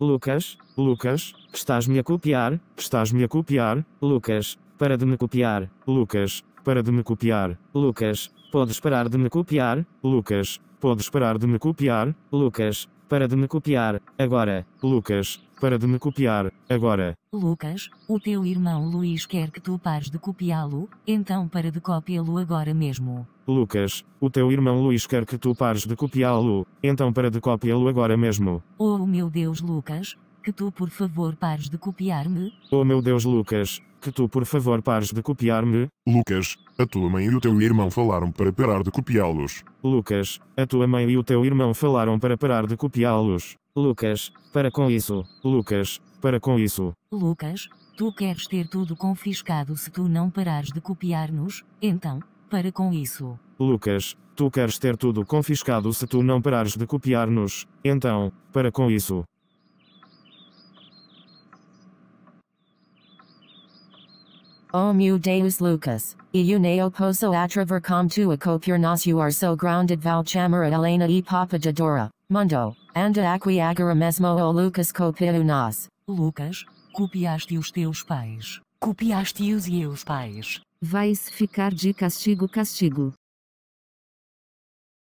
Lucas, Lucas, estás-me a copiar, estás-me a copiar, Lucas, para de me copiar, Lucas, para de me copiar, Lucas, podes parar de me copiar, Lucas, podes parar de me copiar, Lucas, para de me copiar, agora. Lucas, para de me copiar, agora. Lucas, o teu irmão Luís quer que tu pares de copiá-lo, então para de copiá-lo agora mesmo. Lucas, o teu irmão Luís quer que tu pares de copiá-lo, então para de copiá-lo agora mesmo. Oh meu Deus, Lucas, que tu por favor pares de copiar-me. Oh meu Deus, Lucas, que tu por favor pares de copiar-me? Lucas, a tua mãe e o teu irmão falaram para parar de copiá-los. Lucas, a tua mãe e o teu irmão falaram para parar de copiá-los. Lucas, para com isso. Lucas, para com isso. Lucas, tu queres ter tudo confiscado se tu não parares de copiar-nos? Então, para com isso. Lucas, tu queres ter tudo confiscado se tu não parares de copiar-nos. Então, para com isso. O meu Deus Lucas, e eu não posso atrever com tua copiernas you are so grounded val chamar Helena e papa de Dora, mundo, anda aqui agora mesmo o Lucas copiou Lucas, copiaste os teus pais. Copiaste os teus pais. Vais ficar de castigo castigo.